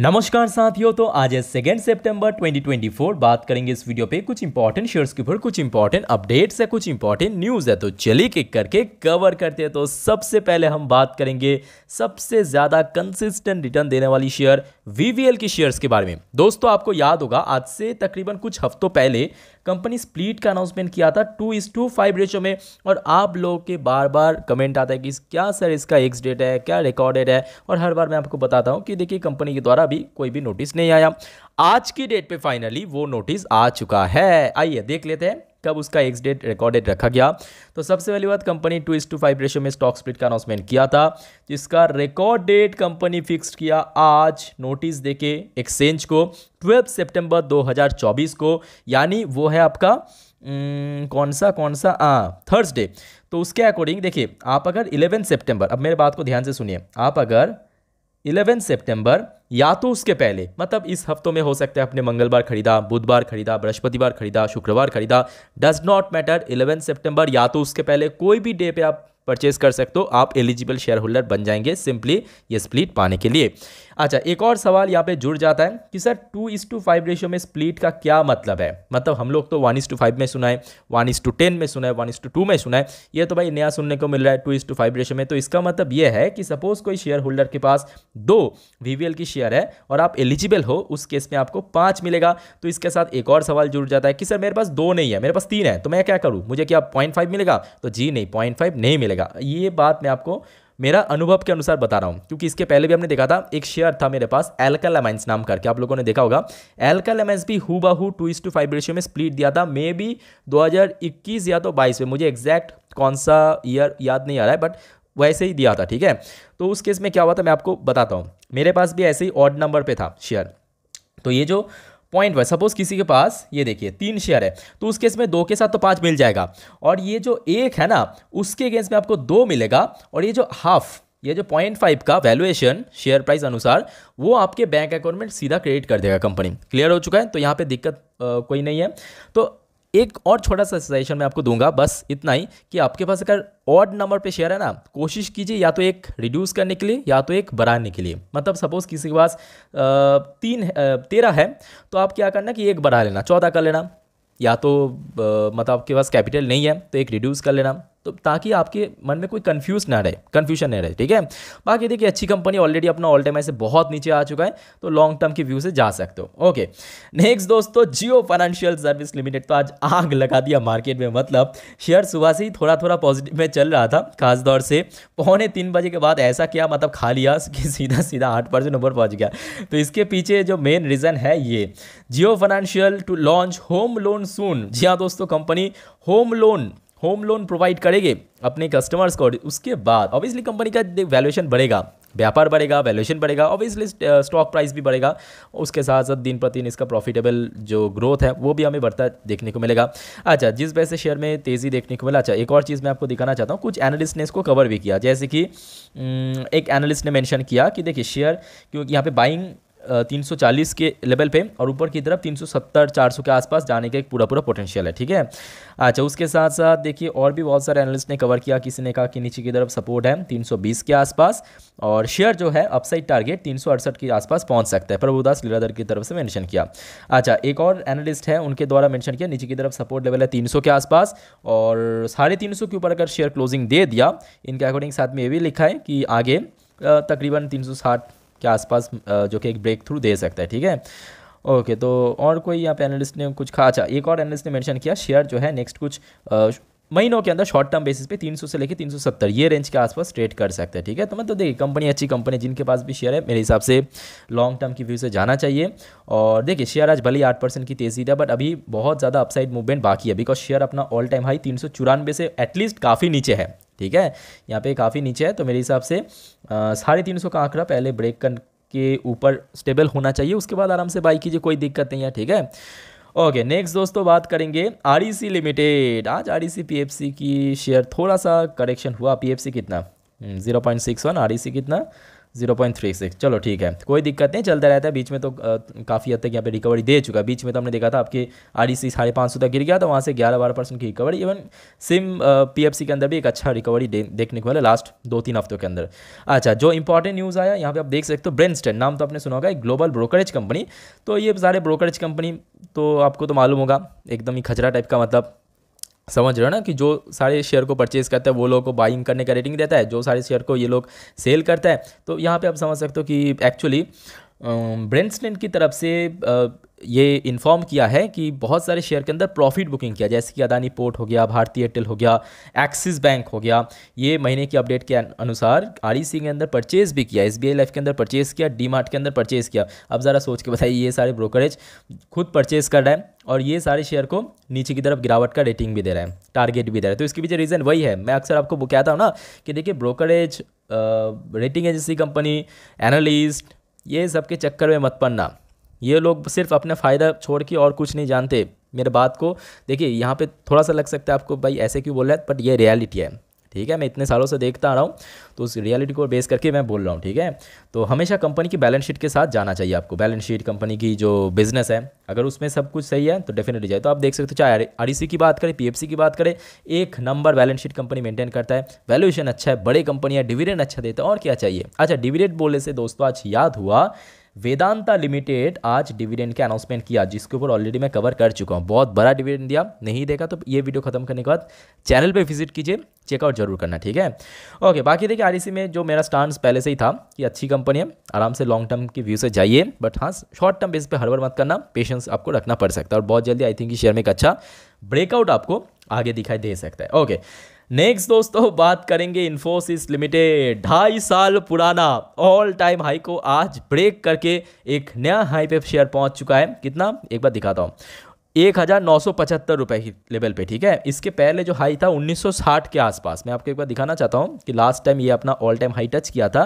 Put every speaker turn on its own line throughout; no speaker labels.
नमस्कार साथियों तो आज है सेकेंड सेप्टेम्बर 2024 बात करेंगे इस वीडियो पे कुछ इंपॉर्टेंट शेयर्स के ऊपर कुछ इंपॉर्टेंट अपडेट्स है कुछ इंपॉर्टेंट न्यूज़ है तो चलिए किक करके कवर करते हैं तो सबसे पहले हम बात करेंगे सबसे ज़्यादा कंसिस्टेंट रिटर्न देने वाली शेयर वीवीएल के शेयर्स के बारे में दोस्तों आपको याद होगा आज से तकरीबन कुछ हफ्तों पहले कंपनी स्प्लिट का अनाउंसमेंट किया था to is to five ratio में और आप लोग के बार बार कमेंट आता है कि क्या सर इसका एक्स डेट है क्या रिकॉर्डेड है और हर बार मैं आपको बताता हूँ कि देखिए कंपनी के द्वारा भी कोई भी नोटिस नहीं आया आज की डेट पे फाइनली वो नोटिस आ चुका है आइए देख लेते हैं कब उसका एक्स डेट रिकॉर्डेड रखा गया तो सबसे पहली बात company two is to five ratio में स्टॉक स्प्लिट का अनाउंसमेंट किया था जिसका रिकॉर्ड डेट कंपनी फिक्स किया आज नोटिस देके एक्सचेंज को 12 सितंबर 2024 को यानी वो है आपका कौन सा कौन सा थर्सडे हाँ, तो उसके अकॉर्डिंग देखिए आप अगर 11 सितंबर अब मेरे बात को ध्यान से सुनिए आप अगर इलेवन सितंबर या तो उसके पहले मतलब इस हफ्तों में हो सकता है अपने मंगलवार खरीदा बुधवार खरीदा बृहस्पतिवार खरीदा शुक्रवार खरीदा डज नॉट मैटर इलेवन सितंबर या तो उसके पहले कोई भी डे पे आप परचेज कर सकते हो आप एलिजिबल शेयर होल्डर बन जाएंगे सिंपली ये स्प्लिट पाने के लिए अच्छा एक और सवाल यहाँ पे जुड़ जाता है कि sir two is to five ratio में स्प्लिट का क्या मतलब है मतलब हम लोग तो वन इज टू फाइव में सुना है वन इज टू टेन में सुना है वन इज टू टू में सुना है ये तो भाई नया सुनने को मिल रहा है two is to five ratio में तो इसका मतलब ये है कि सपोज कोई शेयर होल्डर के पास दो वी की शेयर है और आप एलिजिबल हो उस केस में आपको पाँच मिलेगा तो इसके साथ एक और सवाल जुड़ जाता है कि सर मेरे पास दो नहीं है मेरे पास तीन है तो मैं क्या करूँ मुझे क्या पॉइंट मिलेगा तो जी नहीं पॉइंट नहीं मिलेगा ये बात मैं आपको मेरा अनुभव के अनुसार बता रहा हूँ क्योंकि इसके पहले भी हमने देखा था एक शेयर था मेरे पास एलका एमाइंस नाम करके आप लोगों ने देखा होगा एल्कल एमाइंस भी हु बाहू two is to five ratio में स्प्लिट दिया था मे बी 2021 या तो 22 में मुझे एग्जैक्ट कौन सा ईयर याद नहीं आ रहा है बट वैसे ही दिया था ठीक है तो उस केस में क्या हुआ था मैं आपको बताता हूँ मेरे पास भी ऐसे ही ऑड नंबर पर था शेयर तो ये जो पॉइंट वाइज सपोज किसी के पास ये देखिए तीन शेयर है तो उस केस में दो के साथ तो पाँच मिल जाएगा और ये जो एक है ना उसके अगेंस्ट में आपको दो मिलेगा और ये जो हाफ ये जो पॉइंट फाइव का वैल्यूएशन शेयर प्राइस अनुसार वो आपके बैंक अकाउंट में सीधा क्रेडिट कर देगा कंपनी क्लियर हो चुका है तो यहाँ पे दिक्कत आ, कोई नहीं है तो एक और छोटा सा सजेशन मैं आपको दूंगा बस इतना ही कि आपके पास अगर ऑड नंबर पे शेयर है ना कोशिश कीजिए या तो एक रिड्यूस करने के लिए या तो एक बढ़ाने के लिए मतलब सपोज़ किसी के पास तीन तेरह है तो आप क्या करना कि एक बढ़ा लेना चौदह कर लेना या तो मतलब आपके पास कैपिटल नहीं है तो एक रिड्यूस कर लेना तो ताकि आपके मन में कोई कन्फ्यूज ना रहे कन्फ्यूजन ना रहे ठीक है बाकी देखिए अच्छी कंपनी ऑलरेडी अपना ऑल टाइम से बहुत नीचे आ चुका है तो लॉन्ग टर्म के व्यू से जा सकते हो ओके नेक्स्ट दोस्तों जियो फाइनेंशियल सर्विस लिमिटेड तो आज आग लगा दिया मार्केट में मतलब शेयर सुबह से ही थोड़ा थोड़ा पॉजिटिव में चल रहा था खासतौर से पौने तीन बजे के बाद ऐसा किया मतलब खा लिया कि सीधा सीधा आठ परसेंट ऊपर पहुँच गया तो इसके पीछे जो मेन रीज़न है ये Jio financial to launch home loan soon जी हाँ दोस्तों company home loan home loan provide करेंगे अपने कस्टमर्स को उसके बाद ऑब्वियसली कंपनी का वैल्यूएशन बढ़ेगा व्यापार बढ़ेगा वैल्यूएशन बढ़ेगा ऑब्वियसली स्टॉक प्राइस भी बढ़ेगा उसके साथ साथ दिन प्रतिदिन इसका प्रॉफिटेबल जो ग्रोथ है वो भी हमें बढ़ता देखने को मिलेगा अच्छा जिस वजह से शेयर में तेज़ी देखने को मिला अच्छा एक और चीज़ मैं आपको दिखाना चाहता हूँ कुछ एनालिस्ट ने इसको कवर भी किया जैसे कि हम्म, एक एनालिस्ट ने मैंशन किया कि देखिए शेयर क्योंकि यहाँ पर बाइंग 340 के लेवल पे और ऊपर की तरफ 370 400 के आसपास जाने का एक पूरा पूरा पोटेंशियल है ठीक है अच्छा उसके साथ साथ देखिए और भी बहुत सारे एनालिस्ट ने कवर किया किसी ने कहा कि नीचे की तरफ सपोर्ट है 320 के आसपास और शेयर जो है अपसाइड टारगेट तीन के आसपास पहुंच सकता है प्रभुदास लीलाधर की तरफ से मैंशन किया अच्छा एक और एनालिस्ट है उनके द्वारा मैंशन किया नीचे की तरफ सपोर्ट लेवल है तीन के आसपास और साढ़े के ऊपर अगर शेयर क्लोजिंग दे दिया इनके अकॉर्डिंग साथ में ये भी लिखा है कि आगे तकरीबन 360 के आसपास जो कि एक ब्रेक थ्रू दे सकता है ठीक है ओके तो और कोई यहाँ पे एनालिस्ट ने कुछ कहा अच्छा एक और एनालिस्ट ने मेंशन किया शेयर जो है नेक्स्ट कुछ महीनों के अंदर शॉर्ट टर्म बेसिस पे 300 से लेकर 370 ये रेंज के आसपास ट्रेड कर सकते हैं ठीक है तो मतलब तो देखिए कंपनी अच्छी कंपनी जिनके पास भी शेयर है मेरे हिसाब से लॉन्ग टर्म की व्यू से जाना चाहिए और देखिए शेयर आज भले ही आठ परसेंट की तेजी था बट अभी बहुत ज़्यादा अपसाइड मूवमेंट बाकी है बिकॉज शेयर अपना ऑल टाइम हाई तीन से एटलीस्ट काफ़ी नीचे है ठीक है यहाँ पे काफ़ी नीचे है तो मेरे हिसाब से साढ़े तीन सौ का आंकड़ा पहले ब्रेक कर के ऊपर स्टेबल होना चाहिए उसके बाद आराम से बाई कीजिए कोई दिक्कत नहीं है ठीक है ओके नेक्स्ट दोस्तों बात करेंगे आर लिमिटेड e आज आर ई e की शेयर थोड़ा सा करेक्शन हुआ पी कितना zero point six one R कितना जीरो पॉइंट थ्री सिक्स चलो ठीक है कोई दिक्कत नहीं चलता रहता है बीच में तो काफ़ी हद तक यहाँ पे रिकवरी दे चुका बीच में तो हमने देखा था आपके आर ई सी साढ़े पाँच सौ तक गिर गया तो वहाँ से ग्यारह बारह परसेंट की रिकवरी इवन सिम पी एफ सी के अंदर भी एक अच्छा रिकवरी देखने को मिला लास्ट दो तीन हफ्तों के अंदर अच्छा जो इंपॉर्टेंट न्यूज़ आया यहाँ पर आप देख सकते हो ब्रेनस्टेन नाम तो आपने सुना होगा एक ग्लोबल ब्रोकरेज कंपनी तो ये सारे ब्रोकरेज कंपनी तो आपको तो मालूम होगा एकदम ही खचरा टाइप का मतलब समझ रहे हो ना कि जो सारे शेयर को परचेज करता है वो लोगों को बाइंग करने का रेटिंग देता है जो सारे शेयर को ये लोग सेल करता है तो यहाँ पे आप समझ सकते हो कि एक्चुअली ब्रेंसलिन की तरफ से ये इन्फॉर्म किया है कि बहुत सारे शेयर के अंदर प्रॉफिट बुकिंग किया जैसे कि अदानी पोर्ट हो गया भारतीय एयरटेल हो गया एक्सिस बैंक हो गया ये महीने की अपडेट के अनुसार आर के अंदर परचेज भी किया एस बी लाइफ के अंदर परचेज किया डी के अंदर परचेज किया अब ज़रा सोच के बताइए ये सारे ब्रोकरेज खुद परचेज कर रहे हैं और ये सारे शेयर को नीचे की तरफ गिरावट का रेटिंग भी दे रहे हैं टारगेट भी दे रहे हैं तो इसके पीछे रीज़न वही है मैं अक्सर आपको कहता हूँ ना कि देखिए brokerage rating agency company analyst ये सब के चक्कर में मत पड़ना ये लोग सिर्फ अपना फ़ायदा छोड़ के और कुछ नहीं जानते मेरे बात को देखिए यहाँ पे थोड़ा सा लग सकता है आपको भाई ऐसे क्यों बोल रहा है बट ये रियलिटी है ठीक है मैं इतने सालों से देखता आ रहा हूँ तो उस रियलिटी को बेस करके मैं बोल रहा हूँ ठीक है तो हमेशा कंपनी की बैलेंस शीट के साथ जाना चाहिए आपको बैलेंस शीट कंपनी की जो बिज़नेस है अगर उसमें सब कुछ सही है तो डेफिनेटली जाए तो आप देख सकते हो चाहे आर e की बात करें पी की बात करें एक number balance sheet company maintain करता है वैल्यूएशन अच्छा है बड़े कंपनी है डिविडेंड अच्छा देता है और क्या चाहिए अच्छा डिविडेंड बोलने से दोस्तों आज याद हुआ वेदांता लिमिटेड आज डिविडेंड का अनाउंसमेंट किया जिसके ऊपर ऑलरेडी मैं कवर कर चुका हूँ बहुत बड़ा डिविडेंड दिया नहीं देखा तो ये वीडियो खत्म करने के बाद चैनल पे विजिट कीजिए चेकआउट जरूर करना ठीक है ओके बाकी देखिए आर e में जो मेरा स्टांस पहले से ही था कि अच्छी कंपनी है आराम से लॉन्ग टर्म के व्यू से जाइए बट हाँ शॉर्ट टर्म बेस पर बार मत करना पेशेंस आपको रखना पड़ सकता है और बहुत जल्दी आई थिंक शेयर में एक अच्छा ब्रेकआउट आपको आगे दिखाई दे सकता है ओके नेक्स्ट दोस्तों बात करेंगे इन्फोसिस लिमिटेड ढाई साल पुराना ऑल टाइम हाई को आज ब्रेक करके एक नया हाई पे शेयर पहुंच चुका है कितना एक बार दिखाता हूँ एक हज़ार नौ सौ पचहत्तर रुपये की लेवल पे ठीक है इसके पहले जो हाई था 1960 के आसपास मैं आपको एक बार दिखाना चाहता हूँ कि लास्ट टाइम ये अपना ऑल टाइम हाई टच किया था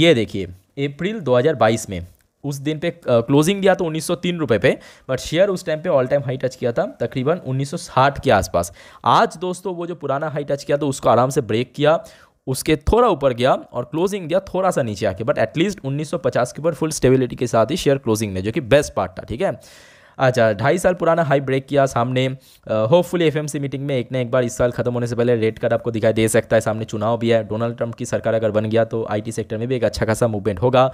ये देखिए अप्रैल 2022 में उस दिन पे क्लोजिंग दिया तो उन्नीस सौ रुपए पे बट शेयर उस टाइम पे ऑल टाइम हाई टच किया था तकरीबन उन्नीस के आसपास आज दोस्तों वो जो पुराना हाई टच किया तो उसको आराम से ब्रेक किया उसके थोड़ा ऊपर गया और क्लोजिंग दिया थोड़ा सा नीचे आके बट एटलीस्ट 1950 के ऊपर फुल स्टेबिलिटी के साथ ही शेयर क्लोजिंग में जो कि बेस्ट पार्ट था ठीक है अच्छा ढाई साल पुराना हाई ब्रेक किया सामने होपफुली एफ मीटिंग में एक ना एक बार इस साल खत्म होने से पहले रेड कार्ड आपको दिखाई दे सकता है सामने चुनाव भी है डोनाल्ड ट्रंप की सरकार अगर बन गया तो आई सेक्टर में भी एक अच्छा खासा मूवमेंट होगा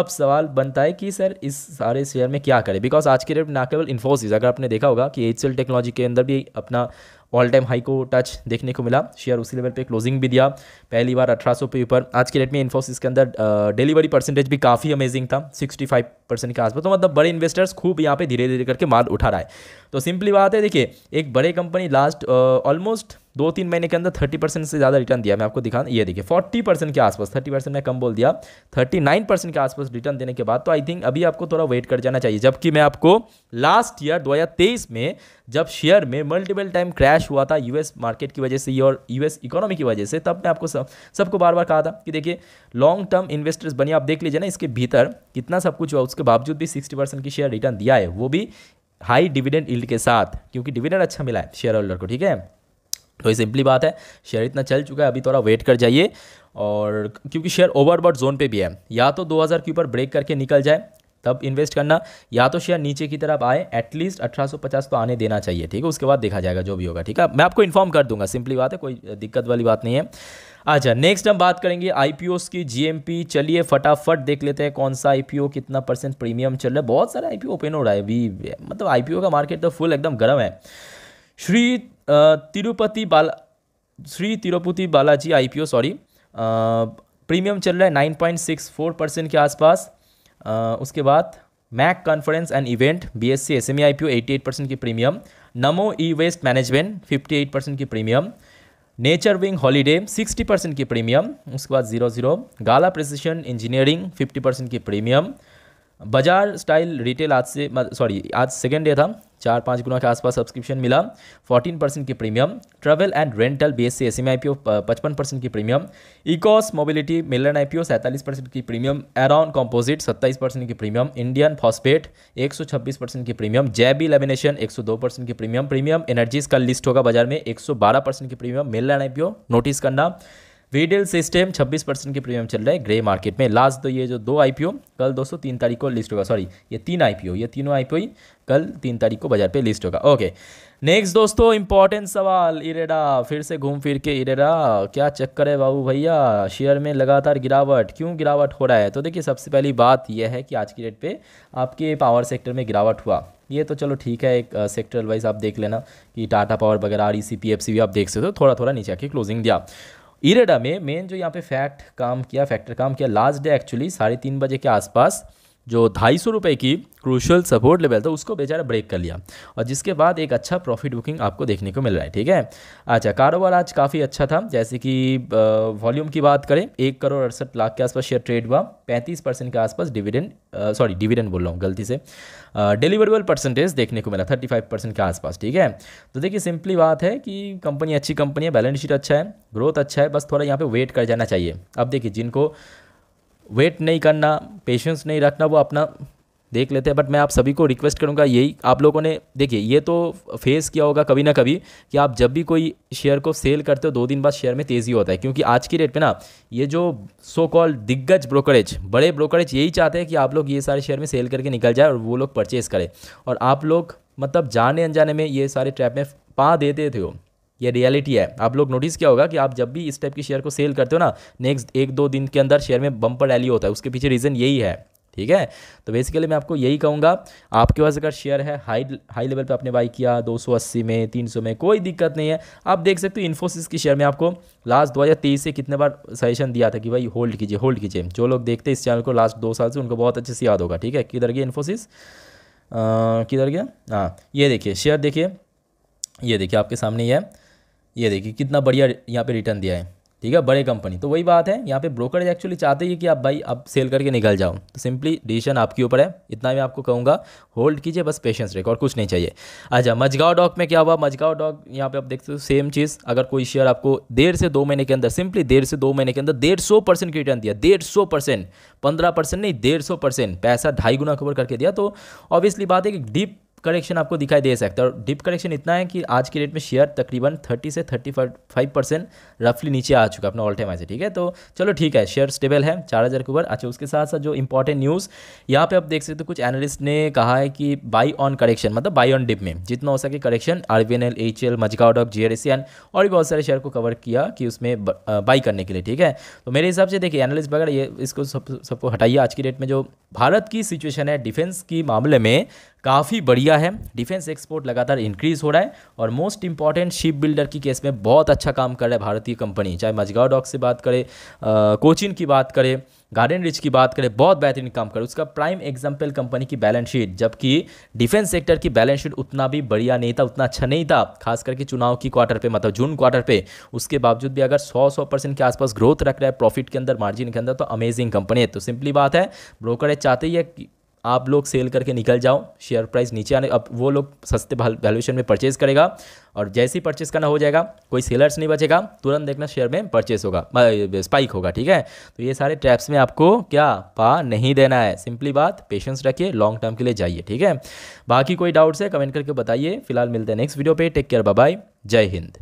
अब सवाल बनता है कि सर इस सारे शेयर में क्या करें बिकॉज आज के डेट ना केवल इन्फोसिस अगर आपने देखा होगा कि एच टेक्नोलॉजी के अंदर भी अपना ऑल टाइम हाई को टच देखने को मिला शेयर उसी लेवल पे क्लोजिंग भी दिया पहली बार 1800 पे ऊपर आज के डेट में इन्फोसिस के अंदर डिलीवरी uh, परसेंटेज भी काफ़ी अमेजिंग था 65 परसेंट के आसपास तो मतलब बड़े इन्वेस्टर्स खूब यहाँ पे धीरे धीरे करके माल उठा रहा है तो सिंपली बात है देखिए एक बड़े कंपनी लास्ट ऑलमोस्ट दो तीन महीने के अंदर थर्टी परसेंट से ज़्यादा रिटर्न दिया मैं आपको दिखा ये देखिए फोर्टी परसेंट के आसपास थर्टी परसेंट मैं कम बोल दिया थर्टी नाइन परसेंट के आसपास रिटर्न देने के बाद तो आई थिंक अभी आपको थोड़ा वेट कर जाना चाहिए जबकि मैं आपको लास्ट ईयर दो में जब शेयर में मल्टीपल टाइम क्रैश हुआ था यूएस मार्केट की वजह से और यूएस इकोनॉमी की वजह से तब मैं आपको सब सबको बार बार कहा था कि देखिए लॉन्ग टर्म इन्वेस्टर्स बनिए आप देख लीजिए ना इसके भीतर कितना सब कुछ हुआ उसके बावजूद भी सिक्सटी परसेंट की शेयर रिटर्न दिया है वो भी हाई डिविडेंड इल्ड के साथ क्योंकि डिविडेंड अच्छा मिला है शेयर होल्डर को ठीक है तो ये सिंपली बात है शेयर इतना चल चुका है अभी थोड़ा वेट कर जाइए और क्योंकि शेयर ओवरबॉट जोन पे भी है या तो 2000 के ऊपर ब्रेक करके निकल जाए तब इन्वेस्ट करना या तो शेयर नीचे की तरफ आए एटलीस्ट 1850 तो आने देना चाहिए ठीक है उसके बाद देखा जाएगा जो भी होगा ठीक है मैं आपको इन्फॉर्म कर दूंगा सिंपली बात है कोई दिक्कत वाली बात नहीं है अच्छा नेक्स्ट हम बात करेंगे आई की जी चलिए फटाफट देख लेते हैं कौन सा आई कितना परसेंट प्रीमियम चल रहा है बहुत सारा आई ओपन हो रहा है अभी मतलब आई का मार्केट तो फुल एकदम गर्म है Shri Tirupati Bala Shri Tirupati Balaji IPO sorry premium चल रहा है 9.64 परसेंट के आसपास उसके बाद Mach conference and event B S C S M E I P O eighty eight percent की premium Namo E waste management fifty eight percent की premium nature wing holiday sixty percent की प्रीमियम उसके बाद zero zero Gala precision engineering fifty percent की premium Bazaar style retail आज से sorry आज second day था चार पाँच गुना के आसपास सब्सक्रिप्शन मिला फोर्टीन परसेंट की premium travel and rental base से S M I P O पचपन परसेंट की प्रीमियम इकोस मोबिलिटी मिलन आई पी ओ सैंतालीस परसेंट की प्रीमियम एराउन कॉम्पोजिट सत्ताईस परसेंट की प्रीमियम इंडियन फॉस्पेट एक सौ छब्बीस परसेंट की प्रीमियम जैबी लेमिनेशन एक सौ दो परसेंट की प्रीमियम प्रीमियम एनर्जीज का लिस्ट होगा बाजार में एक सौ बारह परसेंट की प्रीमियम मिलन आई पी ओ नोटिस करना रीटेल सिस्टम 26 छब्बीस परसेंट के प्रीमियम चल रहा है ग्रे मार्केट में लास्ट तो ये जो दो आईपीओ कल दोस्तों तीन तारीख को लिस्ट होगा सॉरी ये तीन आईपीओ ये तीनों आईपीओ ही कल तीन तारीख को बाजार पे लिस्ट होगा ओके नेक्स्ट दोस्तों इंपॉर्टेंट सवाल इरेडा फिर से घूम फिर के इरेडा क्या चक्कर है बाबू भैया शेयर में लगातार गिरावट क्यों गिरावट हो रहा है तो देखिए सबसे पहली बात यह है कि आज की डेट पर आपके पावर सेक्टर में गिरावट हुआ ये तो चलो ठीक है एक सेक्टर uh, वाइज आप देख लेना कि टाटा पावर वगैरह आर ई सी भी आप देख सकते हो थोड़ा थोड़ा नीचे आके क्लोजिंग दिया इरेडा में मेन जो यहाँ पे फैक्ट काम किया फैक्टर काम किया लास्ट डे एक्चुअली साढ़े तीन बजे के आसपास जो ढाई सौ रुपये की क्रूशल सपोर्ट लेवल था उसको बेचारा ब्रेक कर लिया और जिसके बाद एक अच्छा प्रॉफिट बुकिंग आपको देखने को मिल रहा है ठीक है अच्छा कारोबार आज काफ़ी अच्छा था जैसे कि वॉल्यूम की बात करें एक करोड़ अड़सठ लाख के आसपास शेयर ट्रेड हुआ पैंतीस परसेंट के आसपास डिविडेंड सॉरी डिविडेंड बोल रहा हूँ गलती से डिलीवरेबल परसेंटेज देखने को मिला थर्टी फाइव परसेंट के आसपास ठीक है तो देखिए सिंपली बात है कि कंपनी अच्छी कंपनी है बैलेंस शीट अच्छा है ग्रोथ अच्छा है बस थोड़ा यहाँ पर वेट कर जाना चाहिए अब देखिए जिनको वेट नहीं करना पेशेंस नहीं रखना वो अपना देख लेते हैं बट मैं आप सभी को रिक्वेस्ट करूंगा यही आप लोगों ने देखिए ये तो फेस किया होगा कभी ना कभी कि आप जब भी कोई शेयर को सेल करते हो दो दिन बाद शेयर में तेज़ी होता है क्योंकि आज की डेट पे ना ये जो सो कॉल दिग्गज ब्रोकरेज बड़े ब्रोकरेज यही चाहते हैं कि आप लोग ये सारे शेयर में सेल करके निकल जाए और वो लोग परचेज़ करें और आप लोग मतलब जाने अनजाने में ये सारे ट्रैप में पा देते थे हो ये रियलिटी है आप लोग नोटिस किया होगा कि आप जब भी इस टाइप के शेयर को सेल करते हो ना नेक्स्ट एक दो दिन के अंदर शेयर में बम्पर रैली होता है उसके पीछे रीज़न यही है ठीक है तो बेसिकली मैं आपको यही कहूँगा आपके पास अगर शेयर है हाई हाई लेवल पे आपने बाई किया 280 में 300 में कोई दिक्कत नहीं है आप देख सकते हो इन्फोसिस की शेयर में आपको लास्ट 2023 से कितने बार सजेशन दिया था कि भाई होल्ड कीजिए होल्ड कीजिए जो लोग देखते हैं इस चैनल को लास्ट दो साल से उनको बहुत अच्छे से याद होगा ठीक है किधर गया इन्फोसिस किधर गया हाँ ये देखिए शेयर देखिए ये देखिए आपके सामने ही है ये देखिए कितना बढ़िया यहाँ पे रिटर्न दिया है ठीक है बड़े कंपनी तो वही बात है यहाँ पे ब्रोकर एक्चुअली चाहते हैं कि आप भाई अब सेल करके निकल जाओ तो सिंपली डिसीजन आपके ऊपर है इतना मैं आपको कहूँगा होल्ड कीजिए बस पेशेंस रेक और कुछ नहीं चाहिए अच्छा मजगाव डॉक में क्या हुआ मजगाव डॉक यहाँ पे आप देखते हो सेम चीज़ अगर कोई शेयर आपको डेढ़ से दो महीने के अंदर सिंपली डेढ़ से दो महीने के अंदर डेढ़ सौ परसेंट की रिटर्न दिया डेढ़ सौ परसेंट पंद्रह परसेंट नहीं डेढ़ सौ परसेंट पैसा ढाई गुना कवर करके दिया तो ऑब्वियसली बात है कि डीप करेक्शन आपको दिखाई दे सकता है और डिप करेक्शन इतना है कि आज के डेट में शेयर तकरीबन 30 से 35 परसेंट रफली नीचे आ चुका है अपना ऑल टाइम हाई से ठीक है तो चलो ठीक है शेयर स्टेबल है चार हज़ार के ऊपर अच्छा उसके साथ साथ जो इंपॉर्टेंट न्यूज़ यहाँ पे आप देख सकते हो कुछ एनालिस्ट ने कहा है कि बाई ऑन करेक्शन मतलब बाई ऑन डिप में जितना हो सके correction R B N L H L dock G R N और भी बहुत सारे शेयर को कवर किया कि उसमें बाई करने के लिए ठीक है तो मेरे हिसाब से देखिए एनालिस्ट वगैरह ये इसको सब सबको हटाइए आज की डेट में जो भारत की सिचुएशन है डिफेंस की मामले में काफ़ी बढ़िया है डिफेंस एक्सपोर्ट लगातार इंक्रीज़ हो रहा है और मोस्ट इंपॉर्टेंट शिप बिल्डर की केस में बहुत अच्छा काम कर रहा है भारतीय कंपनी चाहे मजगाव डॉक से बात करें कोचिन की बात करें गार्डन रिच की बात करें बहुत बेहतरीन काम करें उसका प्राइम एग्जाम्पल कंपनी की बैलेंस शीट जबकि डिफेंस सेक्टर की बैलेंस शीट उतना भी बढ़िया नहीं था उतना अच्छा नहीं था खास करके चुनाव की क्वार्टर पे मतलब जून क्वार्टर पे उसके बावजूद भी अगर 100 सौ परसेंट के आसपास ग्रोथ रख रहा है प्रॉफिट के अंदर मार्जिन के अंदर तो अमेजिंग कंपनी है तो सिंपली बात है ब्रोकरेज चाहते ही है आप लोग सेल करके निकल जाओ शेयर प्राइस नीचे आने अब वो लोग सस्ते वैल्यूशन में परचेज़ करेगा और जैसे ही परचेस करना हो जाएगा कोई सेलर्स नहीं बचेगा तुरंत देखना शेयर में परचेस होगा स्पाइक होगा ठीक है तो ये सारे ट्रैप्स में आपको क्या पा नहीं देना है सिंपली बात पेशेंस रखिए लॉन्ग टर्म के लिए जाइए ठीक है बाकी कोई डाउट्स है कमेंट करके बताइए फिलहाल मिलते हैं नेक्स्ट वीडियो पर टेक केयर बाय जय हिंद